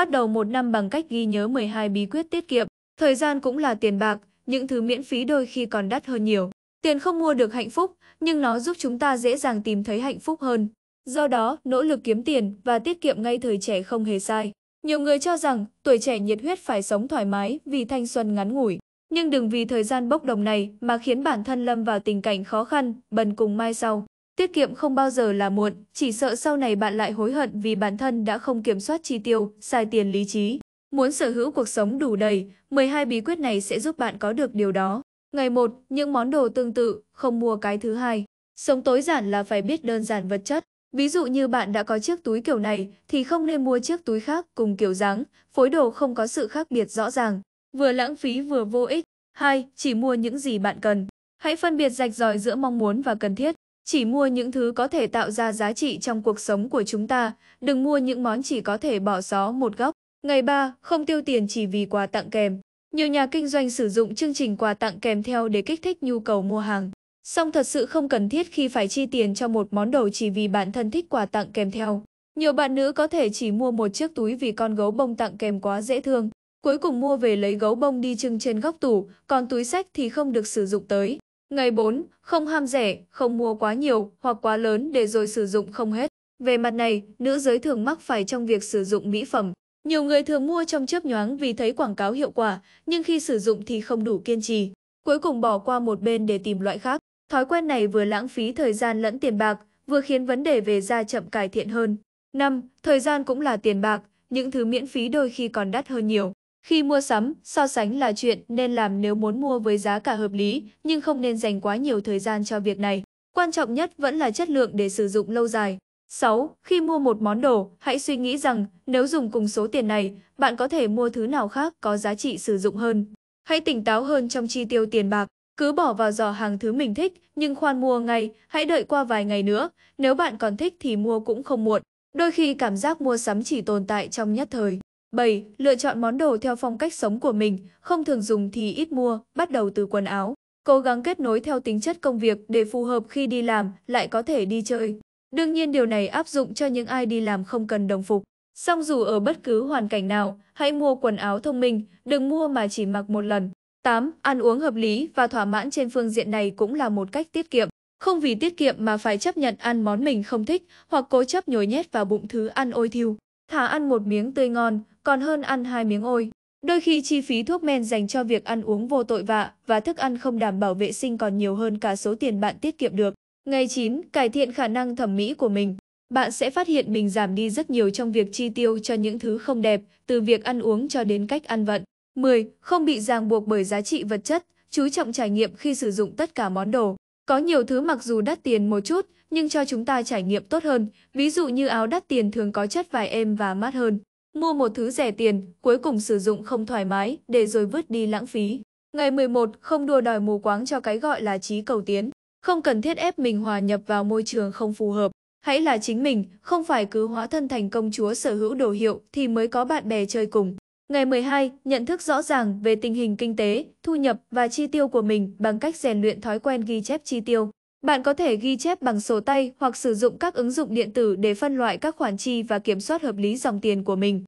bắt đầu một năm bằng cách ghi nhớ 12 bí quyết tiết kiệm. Thời gian cũng là tiền bạc, những thứ miễn phí đôi khi còn đắt hơn nhiều. Tiền không mua được hạnh phúc, nhưng nó giúp chúng ta dễ dàng tìm thấy hạnh phúc hơn. Do đó, nỗ lực kiếm tiền và tiết kiệm ngay thời trẻ không hề sai. Nhiều người cho rằng tuổi trẻ nhiệt huyết phải sống thoải mái vì thanh xuân ngắn ngủi. Nhưng đừng vì thời gian bốc đồng này mà khiến bản thân lâm vào tình cảnh khó khăn, bần cùng mai sau. Tiết kiệm không bao giờ là muộn, chỉ sợ sau này bạn lại hối hận vì bản thân đã không kiểm soát chi tiêu, sai tiền lý trí. Muốn sở hữu cuộc sống đủ đầy, 12 bí quyết này sẽ giúp bạn có được điều đó. Ngày 1, những món đồ tương tự, không mua cái thứ hai. Sống tối giản là phải biết đơn giản vật chất. Ví dụ như bạn đã có chiếc túi kiểu này thì không nên mua chiếc túi khác cùng kiểu dáng, phối đồ không có sự khác biệt rõ ràng. Vừa lãng phí vừa vô ích. 2. Chỉ mua những gì bạn cần. Hãy phân biệt rạch ròi giữa mong muốn và cần thiết. Chỉ mua những thứ có thể tạo ra giá trị trong cuộc sống của chúng ta, đừng mua những món chỉ có thể bỏ xó một góc. Ngày 3, không tiêu tiền chỉ vì quà tặng kèm. Nhiều nhà kinh doanh sử dụng chương trình quà tặng kèm theo để kích thích nhu cầu mua hàng. Song thật sự không cần thiết khi phải chi tiền cho một món đồ chỉ vì bản thân thích quà tặng kèm theo. Nhiều bạn nữ có thể chỉ mua một chiếc túi vì con gấu bông tặng kèm quá dễ thương. Cuối cùng mua về lấy gấu bông đi trưng trên góc tủ, còn túi sách thì không được sử dụng tới. Ngày 4, không ham rẻ, không mua quá nhiều hoặc quá lớn để rồi sử dụng không hết. Về mặt này, nữ giới thường mắc phải trong việc sử dụng mỹ phẩm. Nhiều người thường mua trong chớp nhoáng vì thấy quảng cáo hiệu quả, nhưng khi sử dụng thì không đủ kiên trì. Cuối cùng bỏ qua một bên để tìm loại khác. Thói quen này vừa lãng phí thời gian lẫn tiền bạc, vừa khiến vấn đề về da chậm cải thiện hơn. 5. Thời gian cũng là tiền bạc, những thứ miễn phí đôi khi còn đắt hơn nhiều. Khi mua sắm, so sánh là chuyện nên làm nếu muốn mua với giá cả hợp lý, nhưng không nên dành quá nhiều thời gian cho việc này. Quan trọng nhất vẫn là chất lượng để sử dụng lâu dài. 6. Khi mua một món đồ, hãy suy nghĩ rằng nếu dùng cùng số tiền này, bạn có thể mua thứ nào khác có giá trị sử dụng hơn. Hãy tỉnh táo hơn trong chi tiêu tiền bạc. Cứ bỏ vào giỏ hàng thứ mình thích, nhưng khoan mua ngay, hãy đợi qua vài ngày nữa. Nếu bạn còn thích thì mua cũng không muộn. Đôi khi cảm giác mua sắm chỉ tồn tại trong nhất thời. 7. Lựa chọn món đồ theo phong cách sống của mình, không thường dùng thì ít mua, bắt đầu từ quần áo. Cố gắng kết nối theo tính chất công việc để phù hợp khi đi làm, lại có thể đi chơi. Đương nhiên điều này áp dụng cho những ai đi làm không cần đồng phục. Song dù ở bất cứ hoàn cảnh nào, hãy mua quần áo thông minh, đừng mua mà chỉ mặc một lần. 8. Ăn uống hợp lý và thỏa mãn trên phương diện này cũng là một cách tiết kiệm. Không vì tiết kiệm mà phải chấp nhận ăn món mình không thích hoặc cố chấp nhồi nhét vào bụng thứ ăn ôi thiêu. Thả ăn một miếng tươi ngon, còn hơn ăn hai miếng ôi. Đôi khi chi phí thuốc men dành cho việc ăn uống vô tội vạ và thức ăn không đảm bảo vệ sinh còn nhiều hơn cả số tiền bạn tiết kiệm được. Ngày 9. Cải thiện khả năng thẩm mỹ của mình Bạn sẽ phát hiện mình giảm đi rất nhiều trong việc chi tiêu cho những thứ không đẹp, từ việc ăn uống cho đến cách ăn vận. 10. Không bị ràng buộc bởi giá trị vật chất, chú trọng trải nghiệm khi sử dụng tất cả món đồ. Có nhiều thứ mặc dù đắt tiền một chút, nhưng cho chúng ta trải nghiệm tốt hơn, ví dụ như áo đắt tiền thường có chất vải êm và mát hơn. Mua một thứ rẻ tiền, cuối cùng sử dụng không thoải mái, để rồi vứt đi lãng phí. Ngày 11, không đua đòi mù quáng cho cái gọi là trí cầu tiến. Không cần thiết ép mình hòa nhập vào môi trường không phù hợp. Hãy là chính mình, không phải cứ hóa thân thành công chúa sở hữu đồ hiệu thì mới có bạn bè chơi cùng. Ngày 12, nhận thức rõ ràng về tình hình kinh tế, thu nhập và chi tiêu của mình bằng cách rèn luyện thói quen ghi chép chi tiêu. Bạn có thể ghi chép bằng sổ tay hoặc sử dụng các ứng dụng điện tử để phân loại các khoản chi và kiểm soát hợp lý dòng tiền của mình.